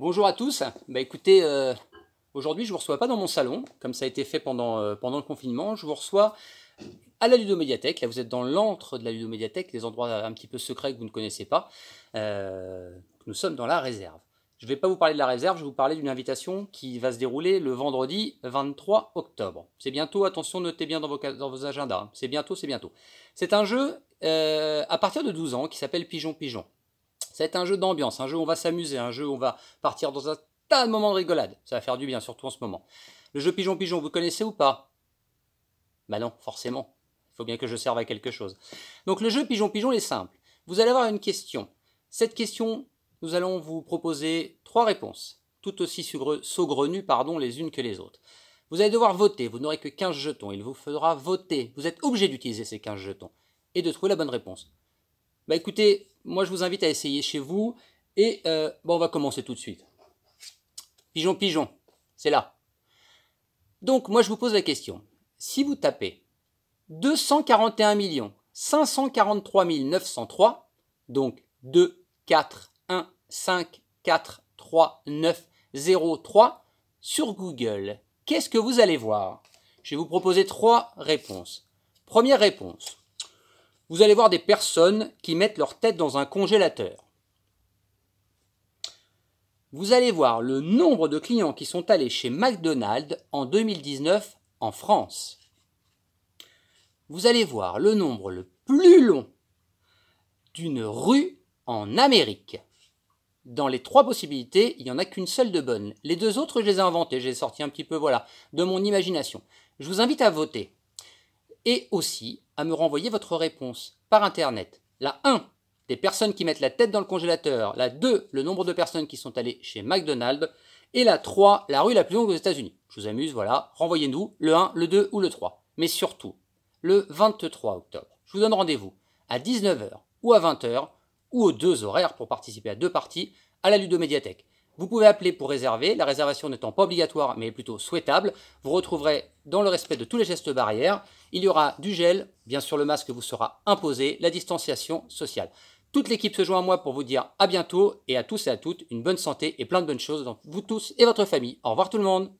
Bonjour à tous. Bah, écoutez, euh, aujourd'hui je vous reçois pas dans mon salon, comme ça a été fait euh, pendant, le confinement. Je vous reçois à la Ludomédiathèque. Là vous êtes dans l'antre de la Ludomédiathèque, des endroits un petit peu secrets que vous ne connaissez pas. Euh, nous sommes dans la réserve. Je ne vais pas vous parler de la réserve, je vais vous parler d'une invitation qui va se dérouler le vendredi 23 octobre. C'est bientôt, attention, notez bien dans vos, agendas. Hein. C'est bientôt, c'est bientôt. C'est un jeu à partir de 12 ans qui s'appelle Pigeon Pigeon. C'est un jeu d'ambiance, un jeu où on va s'amuser, un jeu où on va partir dans un tas de moments de rigolade. Ça va faire du bien, surtout en ce moment. Le jeu Pigeon Pigeon, vous connaissez ou pas Bah non, forcément. Il faut bien que je serve à quelque chose. Donc le jeu Pigeon Pigeon est simple. Vous allez avoir une question. Cette question, nous allons vous proposer trois réponses, toutes aussi saugrenues pardon, les unes que les autres. Vous allez devoir voter, vous n'aurez que 15 jetons, il vous faudra voter. Vous êtes obligé d'utiliser ces 15 jetons et de trouver la bonne réponse. Bah écoutez, moi, je vous invite à essayer chez vous. Et euh, bon, on va commencer tout de suite. Pigeon, pigeon, c'est là. Donc, moi, je vous pose la question. Si vous tapez 241 543 903, donc 2, 4, 1, 5, 4, 3, 9, 0, 3, sur Google, qu'est-ce que vous allez voir Je vais vous proposer trois réponses. Première réponse, vous allez voir des personnes qui mettent leur tête dans un congélateur. Vous allez voir le nombre de clients qui sont allés chez McDonald's en 2019 en France. Vous allez voir le nombre le plus long d'une rue en Amérique. Dans les trois possibilités, il n'y en a qu'une seule de bonne. Les deux autres, je les ai inventées, j'ai sorti un petit peu, voilà, de mon imagination. Je vous invite à voter et aussi à me renvoyer votre réponse par Internet. La 1, des personnes qui mettent la tête dans le congélateur. La 2, le nombre de personnes qui sont allées chez McDonald's. Et la 3, la rue la plus longue aux États-Unis. Je vous amuse, voilà. Renvoyez-nous le 1, le 2 ou le 3. Mais surtout, le 23 octobre, je vous donne rendez-vous à 19h ou à 20h ou aux deux horaires pour participer à deux parties à la Ludo-Médiathèque. Vous pouvez appeler pour réserver, la réservation n'étant pas obligatoire mais plutôt souhaitable. Vous retrouverez dans le respect de tous les gestes barrières, il y aura du gel, bien sûr le masque vous sera imposé, la distanciation sociale. Toute l'équipe se joint à moi pour vous dire à bientôt et à tous et à toutes une bonne santé et plein de bonnes choses dans vous tous et votre famille. Au revoir tout le monde